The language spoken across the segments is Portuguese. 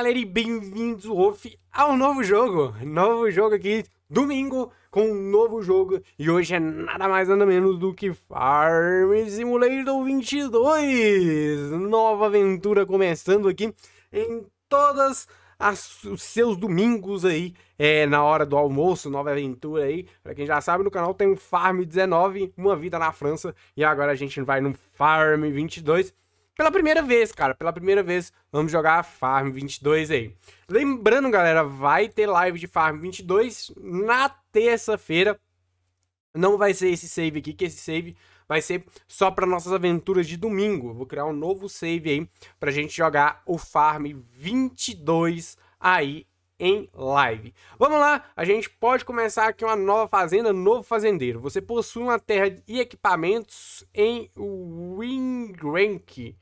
galera, e bem-vindos, Wolf, ao novo jogo. Novo jogo aqui, domingo, com um novo jogo. E hoje é nada mais nada menos do que Farm Simulator 22. Nova aventura começando aqui em todas as, os seus domingos aí, é, na hora do almoço, nova aventura aí. Pra quem já sabe, no canal tem um Farm 19, Uma Vida na França. E agora a gente vai no Farm 22 pela primeira vez, cara. Pela primeira vez, vamos jogar Farm 22 aí. Lembrando, galera, vai ter live de Farm 22 na terça-feira. Não vai ser esse save aqui, que esse save vai ser só para nossas aventuras de domingo. Vou criar um novo save aí para a gente jogar o Farm 22 aí em live. Vamos lá, a gente pode começar aqui uma nova fazenda, novo fazendeiro. Você possui uma terra e equipamentos em Wingrank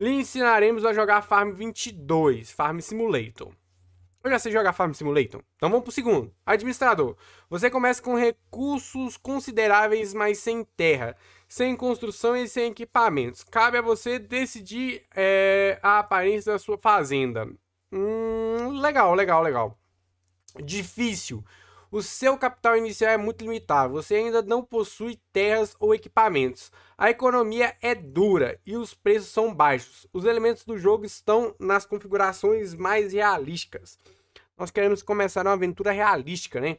lhe ensinaremos a jogar Farm 22, Farm Simulator. Eu já sei jogar Farm Simulator. Então vamos pro segundo. Administrador. Você começa com recursos consideráveis, mas sem terra, sem construção e sem equipamentos. Cabe a você decidir é, a aparência da sua fazenda. Hum, legal, legal, legal. Difícil o seu capital inicial é muito limitado, você ainda não possui terras ou equipamentos. A economia é dura e os preços são baixos. Os elementos do jogo estão nas configurações mais realísticas. Nós queremos começar uma aventura realística, né?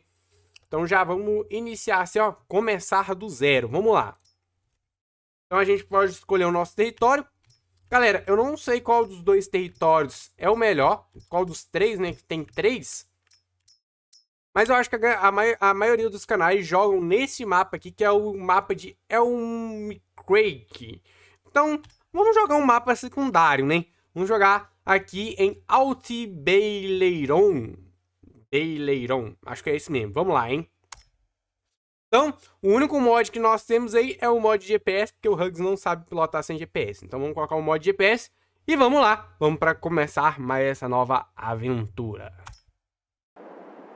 Então já vamos iniciar assim, ó, começar do zero. Vamos lá. Então a gente pode escolher o nosso território. Galera, eu não sei qual dos dois territórios é o melhor, qual dos três, né, que tem três. Mas eu acho que a, a, a, maioria dos canais jogam nesse mapa aqui, que é o mapa de Elm Então, vamos jogar um mapa secundário, né? Vamos jogar aqui em Altibeileiron. Beileiron, acho que é esse mesmo. Vamos lá, hein? Então, o único mod que nós temos aí é o mod GPS, porque o Hugs não sabe pilotar sem GPS. Então vamos colocar o mod GPS e vamos lá. Vamos para começar mais essa nova aventura.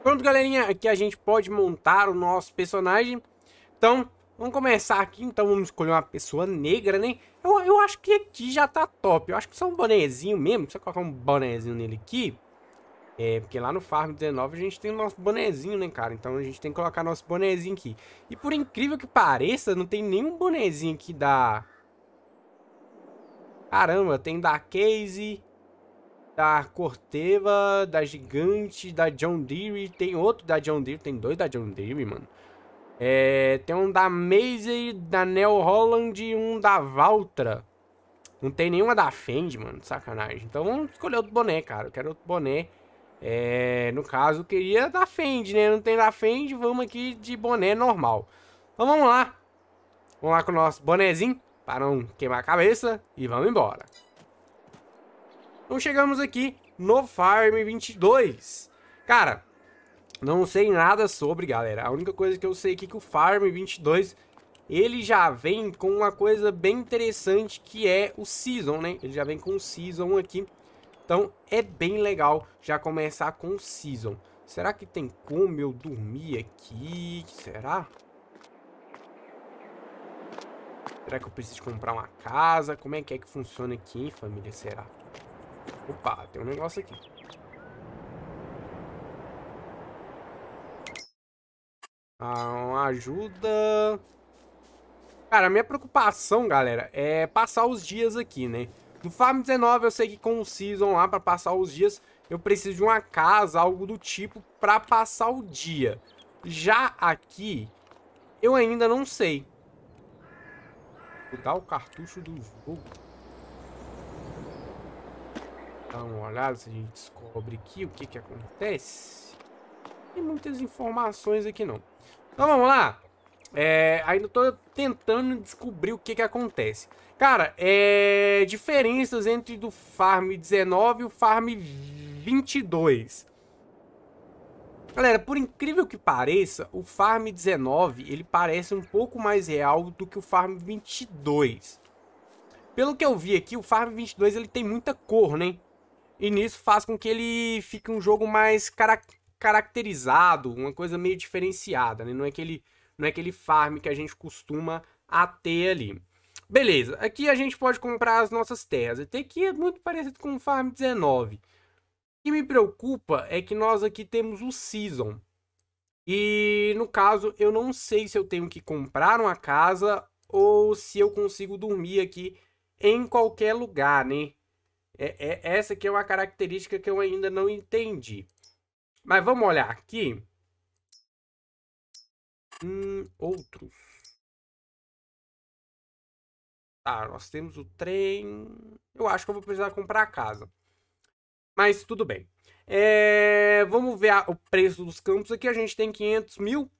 Pronto, galerinha, aqui a gente pode montar o nosso personagem. Então, vamos começar aqui. Então, vamos escolher uma pessoa negra, né? Eu, eu acho que aqui já tá top. Eu acho que só um bonezinho mesmo. Deixa eu colocar um bonezinho nele aqui. É, porque lá no Farm 19 a gente tem o nosso bonezinho, né, cara? Então a gente tem que colocar nosso bonezinho aqui. E por incrível que pareça, não tem nenhum bonezinho aqui da... Caramba, tem da Casey, da Corteva, da Gigante, da John Deere. Tem outro da John Deere, tem dois da John Deere, mano. É, tem um da Mazer, da Neo Holland e um da Valtra. Não tem nenhuma da Fendi, mano, sacanagem. Então vamos escolher outro boné, cara. Eu quero outro boné. É, no caso, queria da Fendi, né? Não tem da Fendi, vamos aqui de boné normal. Então vamos lá. Vamos lá com o nosso bonezinho para não queimar a cabeça e vamos embora. Então chegamos aqui no Farm 22. Cara, não sei nada sobre, galera. A única coisa que eu sei aqui é que o Farm 22, ele já vem com uma coisa bem interessante que é o Season, né? Ele já vem com o Season aqui. Então é bem legal já começar com o Season. Será que tem como eu dormir aqui? Será? Será que eu preciso comprar uma casa? Como é que é que funciona aqui, hein, família? Será? Opa, tem um negócio aqui. Ah, ajuda. Cara, minha preocupação, galera, é passar os dias aqui, né? No Farm 19 eu sei que com o Season lá pra passar os dias, eu preciso de uma casa, algo do tipo, pra passar o dia. Já aqui, eu ainda não sei. Vou dar o cartucho do jogo dar uma olhada se a gente descobre aqui o que, que acontece. Não tem muitas informações aqui não. Então vamos lá. É, ainda tô tentando descobrir o que que acontece. Cara, é, diferenças entre do Farm 19 e o Farm 22. Galera, por incrível que pareça, o Farm 19, ele parece um pouco mais real do que o Farm 22. Pelo que eu vi aqui, o Farm 22 ele tem muita cor, né? E nisso faz com que ele fique um jogo mais cara caracterizado, uma coisa meio diferenciada, né? Não é aquele, não é aquele farm que a gente costuma a ter ali. Beleza, aqui a gente pode comprar as nossas terras. Até aqui é muito parecido com o Farm 19. O que me preocupa é que nós aqui temos o Season. E no caso, eu não sei se eu tenho que comprar uma casa ou se eu consigo dormir aqui em qualquer lugar, né? É, é, essa que é uma característica que eu ainda não entendi. Mas vamos olhar aqui. Hum, outros. Tá, nós temos o trem. Eu acho que eu vou precisar comprar a casa. Mas tudo bem. É, vamos ver a, o preço dos campos aqui. A gente tem 500 mil.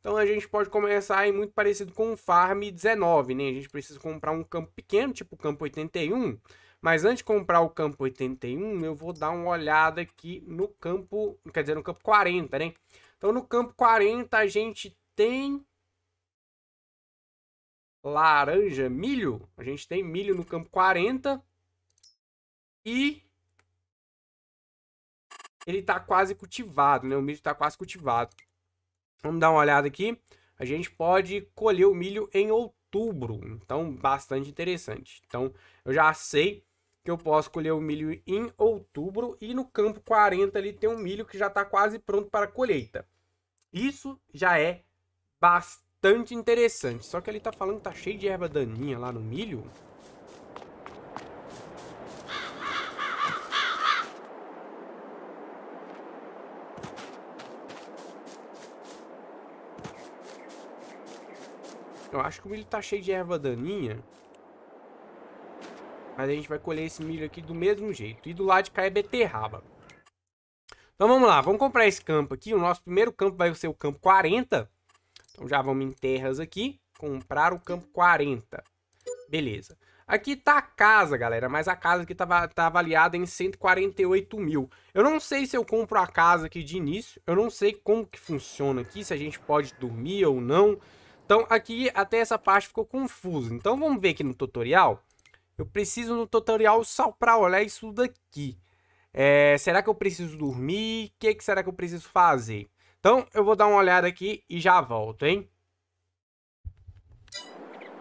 Então a gente pode começar aí muito parecido com o Farm 19, né? A gente precisa comprar um campo pequeno, tipo o campo 81. Mas antes de comprar o campo 81, eu vou dar uma olhada aqui no campo, quer dizer, no campo 40, né? Então no campo 40 a gente tem laranja, milho. A gente tem milho no campo 40 e ele tá quase cultivado, né? O milho tá quase cultivado. Vamos dar uma olhada aqui. A gente pode colher o milho em outubro, então bastante interessante. Então eu já sei que eu posso colher o milho em outubro e no campo 40 ali tem um milho que já está quase pronto para colheita. Isso já é bastante interessante. Só que ele está falando que está cheio de erva daninha lá no milho. Eu acho que o milho está cheio de erva daninha. Mas a gente vai colher esse milho aqui do mesmo jeito. E do lado de cá é beterraba. Então vamos lá, vamos comprar esse campo aqui. O nosso primeiro campo vai ser o campo 40. Então já vamos em terras aqui. Comprar o campo 40. Beleza. Aqui tá a casa, galera, mas a casa aqui tá, tá avaliada em 148 mil. Eu não sei se eu compro a casa aqui de início. Eu não sei como que funciona aqui, se a gente pode dormir ou não. Então aqui até essa parte ficou confusa. Então vamos ver aqui no tutorial eu preciso no tutorial só para olhar é isso daqui. É, será que eu preciso dormir? O que, que será que eu preciso fazer? Então, eu vou dar uma olhada aqui e já volto, hein?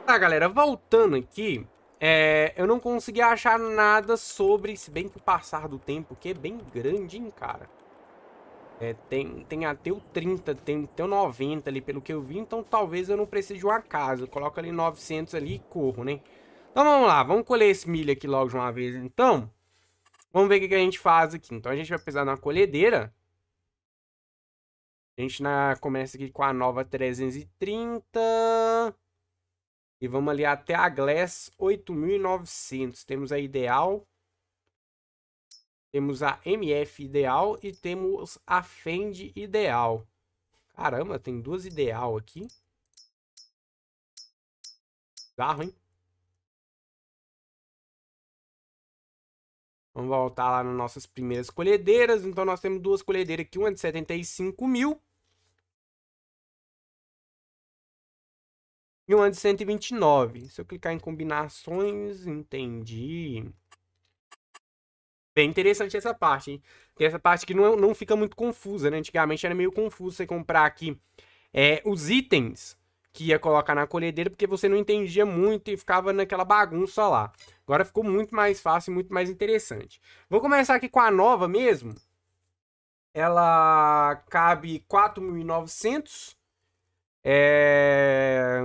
Tá, galera, voltando aqui, é, eu não consegui achar nada sobre, se bem que o passar do tempo, que é bem grande, hein, cara. É, tem, tem até o 30, tem até o 90 ali, pelo que eu vi, então talvez eu não precise de uma casa. Coloca ali 900 ali e corro, né? Então vamos lá, vamos colher esse milho aqui logo de uma vez então. Vamos ver o que, a gente faz aqui. Então a gente vai precisar de uma colhedeira. A gente na, começa aqui com a nova 330. E vamos ali até a Glass 8900. Temos a Ideal. Temos a MF Ideal e temos a Fend Ideal. Caramba, tem duas Ideal aqui. Bizarro, hein? Vamos voltar lá nas nossas primeiras colhedeiras. Então, nós temos duas colhedeiras aqui, uma de 75 mil. E uma de 129. Se eu clicar em combinações, entendi. Bem interessante essa parte, hein? Tem essa parte que não, é, não fica muito confusa, né? Antigamente era meio confuso você comprar aqui é, os itens que ia colocar na colhedeira, porque você não entendia muito e ficava naquela bagunça lá. Agora ficou muito mais fácil, muito mais interessante. Vou começar aqui com a nova mesmo. Ela cabe 4.900. É...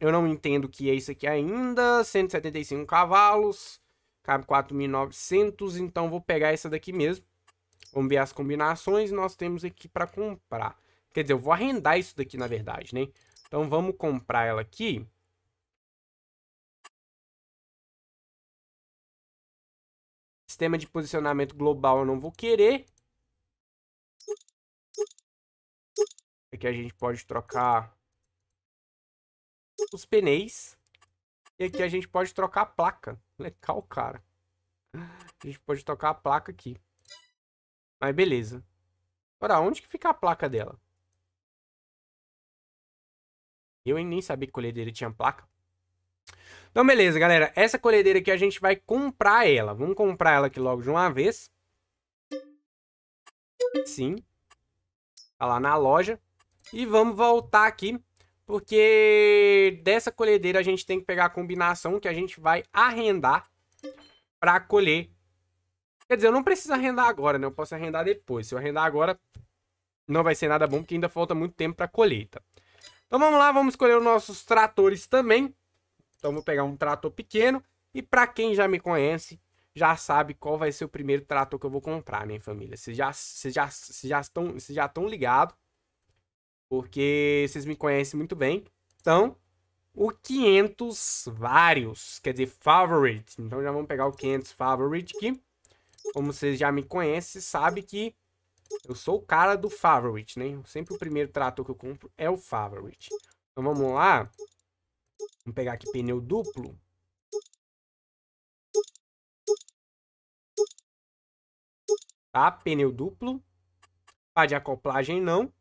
Eu não entendo o que é isso aqui ainda. 175 cavalos. Cabe 4.900. Então vou pegar essa daqui mesmo. Vamos ver as combinações. Nós temos aqui para comprar. Quer dizer, eu vou arrendar isso daqui, na verdade, né? Então vamos comprar ela aqui. Sistema de posicionamento global eu não vou querer. Aqui a gente pode trocar os pneus. E aqui a gente pode trocar a placa. Legal, cara. A gente pode trocar a placa aqui. Mas beleza. Agora, onde que fica a placa dela? Eu nem sabia que colhedeira tinha placa. Então, beleza, galera. Essa colhedeira aqui a gente vai comprar ela. Vamos comprar ela aqui logo de uma vez. Sim. Tá lá na loja. E vamos voltar aqui, porque dessa colhedeira a gente tem que pegar a combinação que a gente vai arrendar para colher. Quer dizer, eu não preciso arrendar agora, né? Eu posso arrendar depois. Se eu arrendar agora, não vai ser nada bom, porque ainda falta muito tempo para colheita. Tá? Então vamos lá, vamos escolher os nossos tratores também. Então vou pegar um trator pequeno. E para quem já me conhece, já sabe qual vai ser o primeiro trator que eu vou comprar, minha família. Vocês já, vocês já, já estão, já estão ligados, porque vocês me conhecem muito bem. Então, o 500 vários, quer dizer, favorite. Então já vamos pegar o 500 favorite aqui. Como vocês já me conhecem, sabe que eu sou o cara do favorite, né? Sempre o primeiro trator que eu compro é o favorite. Então vamos lá. Vamos pegar aqui pneu duplo. Tá, pneu duplo. Pá de acoplagem não.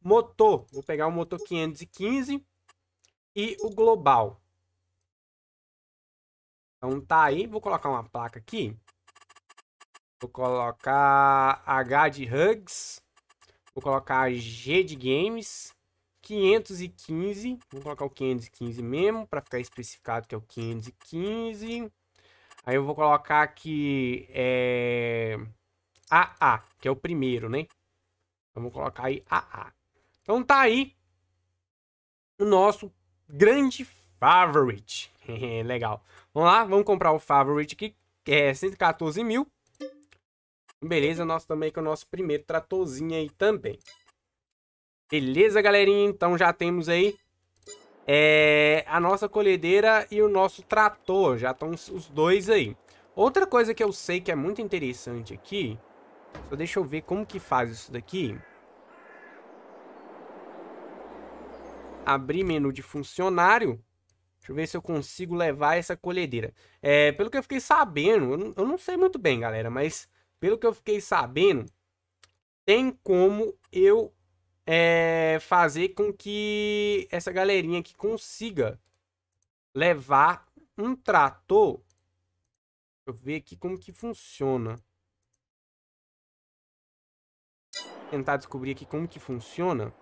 Motor, vou pegar o motor 515 e o global. Então tá aí, vou colocar uma placa aqui. Vou colocar H de Hugs. Vou colocar G de Games. 515. Vou colocar o 515 mesmo, para ficar especificado que é o 515. Aí eu vou colocar aqui é, AA, que é o primeiro, né? Então, vamos colocar aí AA. Então tá aí o nosso grande favorite. Legal. Vamos lá, vamos comprar o favorite aqui, que é 114 mil. Beleza, nós também com o nosso primeiro tratorzinho aí também. Beleza, galerinha? Então já temos aí é, a nossa colhedeira e o nosso trator. Já estão os dois aí. Outra coisa que eu sei que é muito interessante aqui... Só deixa eu ver como que faz isso daqui. Abrir menu de funcionário. Deixa eu ver se eu consigo levar essa colhedeira. É, pelo que eu fiquei sabendo, eu não, eu não sei muito bem, galera, mas pelo que eu fiquei sabendo, tem como eu é, fazer com que essa galerinha aqui consiga levar um trator. Deixa eu ver aqui como que funciona. Vou tentar descobrir aqui como que funciona.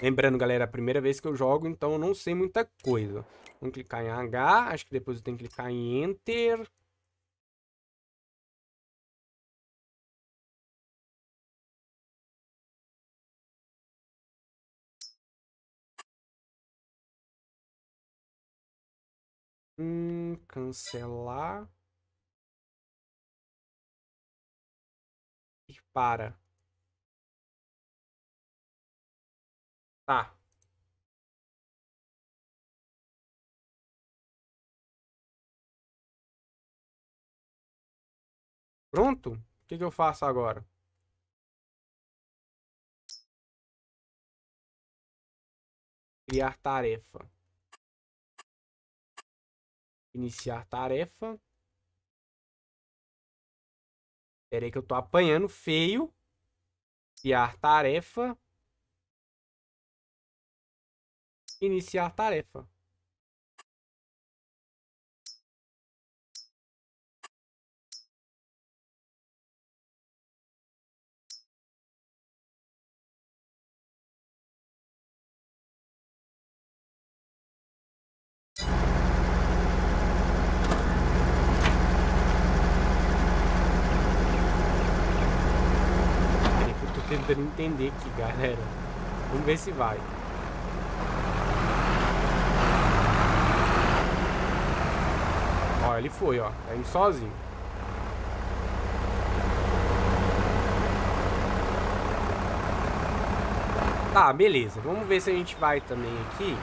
Lembrando, galera, é a primeira vez que eu jogo, então eu não sei muita coisa. Vamos clicar em H, acho que depois eu tenho que clicar em Enter. Hum, cancelar. e para. Tá. Pronto? O que, que eu faço agora? Criar tarefa. Iniciar tarefa. Espera aí que eu tô apanhando feio. Iniciar tarefa. Iniciar tarefa. acender aqui, galera. Vamos ver se vai. Ó, ele foi, ó. Tá indo sozinho. Tá, beleza. Vamos ver se a gente vai também aqui.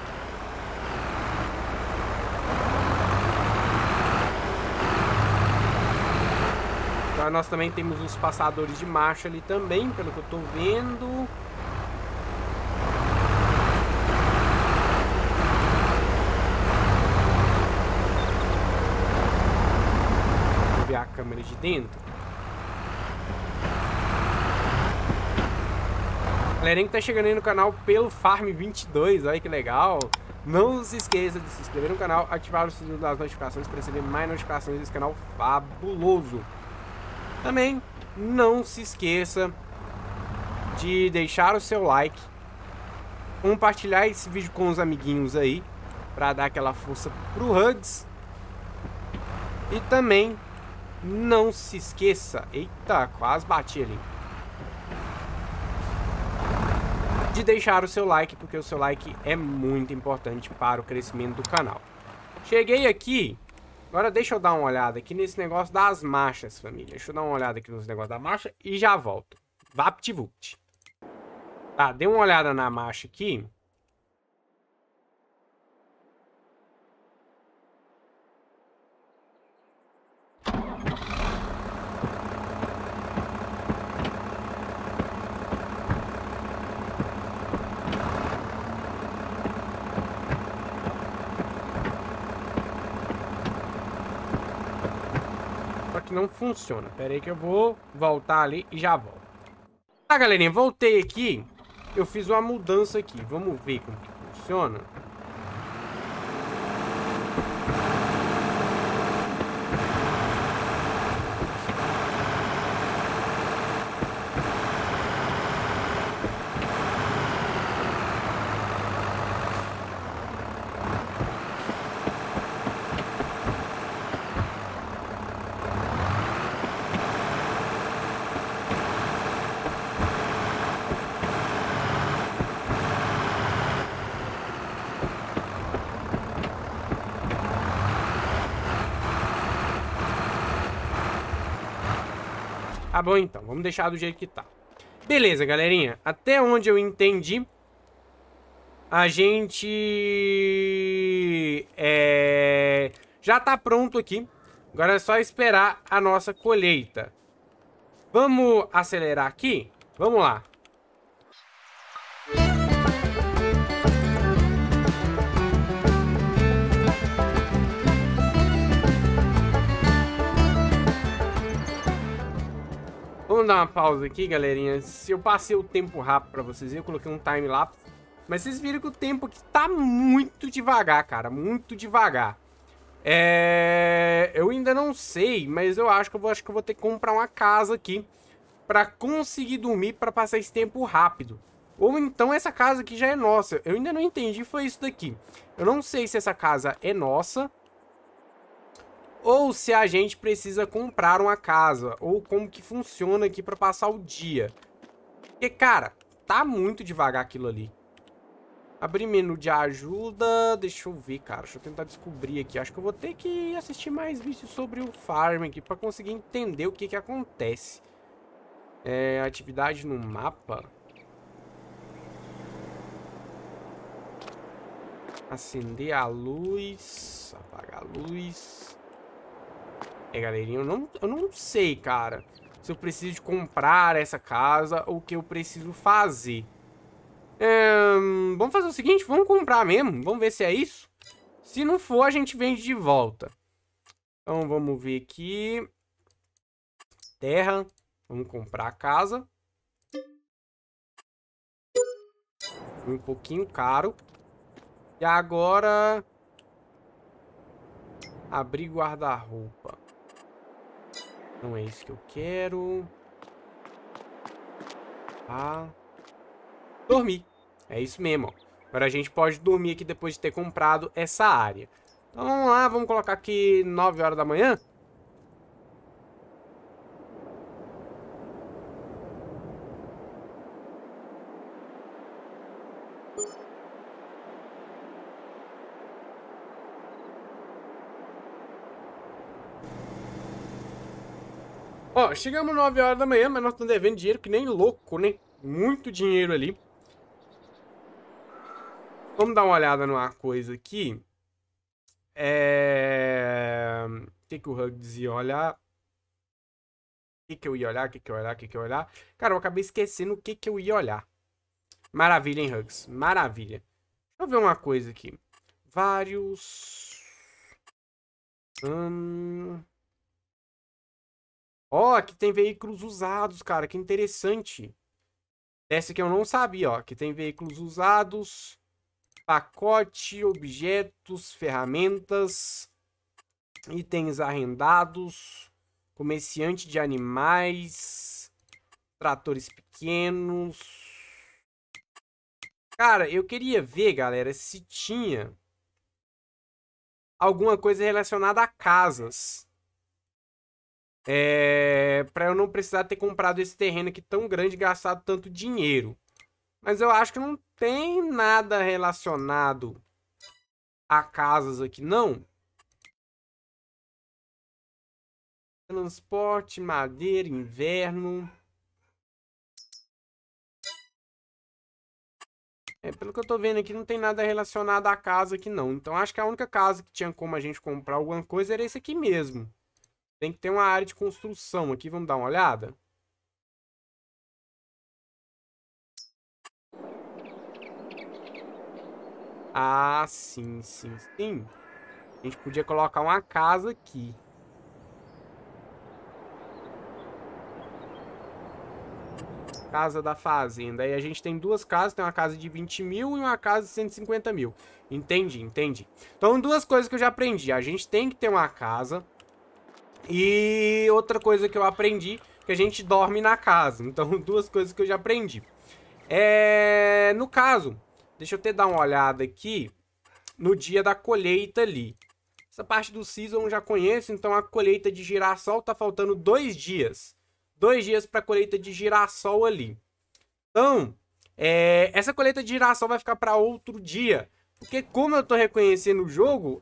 nós também temos uns passadores de marcha ali também, pelo que eu estou vendo. Vou ver a câmera de dentro. Galerinha que tá chegando aí no canal pelo Farm22, olha que legal. Não se esqueça de se inscrever no canal, ativar o sininho das notificações para receber mais notificações desse canal fabuloso. Também não se esqueça de deixar o seu like, compartilhar esse vídeo com os amiguinhos aí, para dar aquela força pro Hugs. E também não se esqueça, eita, quase bati ali. De deixar o seu like, porque o seu like é muito importante para o crescimento do canal. Cheguei aqui Agora deixa eu dar uma olhada aqui nesse negócio das marchas, família. Deixa eu dar uma olhada aqui nos negócios da marcha e já volto. Vapt-vupt. Tá, dei uma olhada na marcha aqui. não funciona. Pera aí que eu vou voltar ali e já volto. Tá, galerinha, voltei aqui. Eu fiz uma mudança aqui. Vamos ver como que funciona. Tá bom então, vamos deixar do jeito que tá. Beleza, galerinha. Até onde eu entendi, a gente é, já tá pronto aqui. Agora é só esperar a nossa colheita. Vamos acelerar aqui? Vamos lá. vamos dar uma pausa aqui, galerinha. Se eu passei o tempo rápido pra vocês, eu coloquei um time lapse. Mas vocês viram que o tempo aqui tá muito devagar, cara. Muito devagar. É... Eu ainda não sei, mas eu acho que eu vou, acho que eu vou ter que comprar uma casa aqui pra conseguir dormir pra passar esse tempo rápido. Ou então essa casa aqui já é nossa. Eu ainda não entendi, foi isso daqui. Eu não sei se essa casa é nossa ou se a gente precisa comprar uma casa, ou como que funciona aqui para passar o dia. Porque, cara, tá muito devagar aquilo ali. Abrir menu de ajuda, deixa eu ver, cara, deixa eu tentar descobrir aqui. Acho que eu vou ter que assistir mais vídeos sobre o farm aqui para conseguir entender o que que acontece. É, atividade no mapa. Acender a luz, apagar a luz. É, galerinha, eu não, eu não sei, cara, se eu preciso de comprar essa casa ou o que eu preciso fazer. É, vamos fazer o seguinte, vamos comprar mesmo, vamos ver se é isso. Se não for, a gente vende de volta. Então, vamos ver aqui. Terra, vamos comprar a casa. Um pouquinho caro. E agora... Abrir guarda-roupa. Não é isso que eu quero. Ah. Dormir. É isso mesmo, Agora a gente pode dormir aqui depois de ter comprado essa área. Então vamos lá, vamos colocar aqui 9 horas da manhã. Ó, chegamos 9 horas da manhã, mas nós estamos devendo dinheiro que nem louco, né? Muito dinheiro ali. Vamos dar uma olhada numa coisa aqui. É... O que, que o Hugs ia olhar? O que, que eu ia olhar? O que, que eu ia olhar? O que, que eu ia olhar? Cara, eu acabei esquecendo o que, que eu ia olhar. Maravilha, hein, Hugs? Maravilha. Deixa eu ver uma coisa aqui. Vários... Hum... Ó, oh, aqui tem veículos usados, cara. Que interessante. Essa que eu não sabia, ó. Aqui tem veículos usados, pacote, objetos, ferramentas, itens arrendados, comerciante de animais, tratores pequenos. Cara, eu queria ver, galera, se tinha alguma coisa relacionada a casas. É, para eu não precisar ter comprado esse terreno aqui tão grande e gastado tanto dinheiro. Mas eu acho que não tem nada relacionado a casas aqui, não. Transporte, madeira, inverno. É, pelo que eu tô vendo aqui, não tem nada relacionado à casa aqui, não. Então, acho que a única casa que tinha como a gente comprar alguma coisa era esse aqui mesmo. Tem que ter uma área de construção aqui. Vamos dar uma olhada? Ah, sim, sim, sim. A gente podia colocar uma casa aqui. casa da fazenda. Aí a gente tem duas casas, tem uma casa de 20 mil e uma casa de 150 mil. entendi entendi Então, duas coisas que eu já aprendi. A gente tem que ter uma casa e outra coisa que eu aprendi, que a gente dorme na casa. Então, duas coisas que eu já aprendi. É, no caso, deixa eu até dar uma olhada aqui no dia da colheita ali. Essa parte do season eu já conheço, então a colheita de girassol tá faltando dois dias. Dois dias para colheita de girassol ali. Então, é, essa colheita de girassol vai ficar para outro dia. Porque como eu tô reconhecendo o jogo,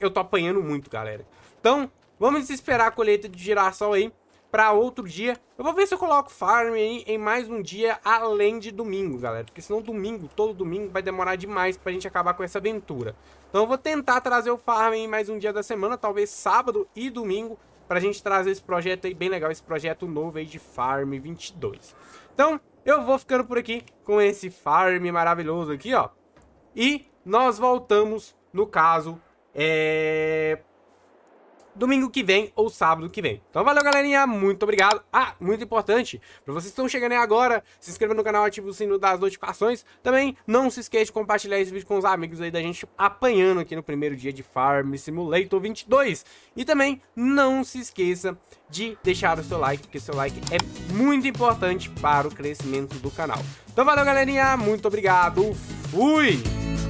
eu tô apanhando muito, galera. Então, Vamos esperar a colheita de girassol aí para outro dia. Eu vou ver se eu coloco farm aí em mais um dia além de domingo, galera. Porque senão domingo, todo domingo, vai demorar demais pra gente acabar com essa aventura. Então eu vou tentar trazer o farm em mais um dia da semana, talvez sábado e domingo, pra gente trazer esse projeto aí bem legal, esse projeto novo aí de Farm 22. Então, eu vou ficando por aqui com esse farm maravilhoso aqui, ó. E nós voltamos, no caso, é domingo que vem ou sábado que vem. Então valeu, galerinha, muito obrigado. Ah, muito importante, para vocês que estão chegando aí agora, se inscreva no canal, ative o sino das notificações. Também não se esqueça de compartilhar esse vídeo com os amigos aí da gente apanhando aqui no primeiro dia de Farm Simulator 22. E também não se esqueça de deixar o seu like, porque seu like é muito importante para o crescimento do canal. Então valeu, galerinha, muito obrigado, fui!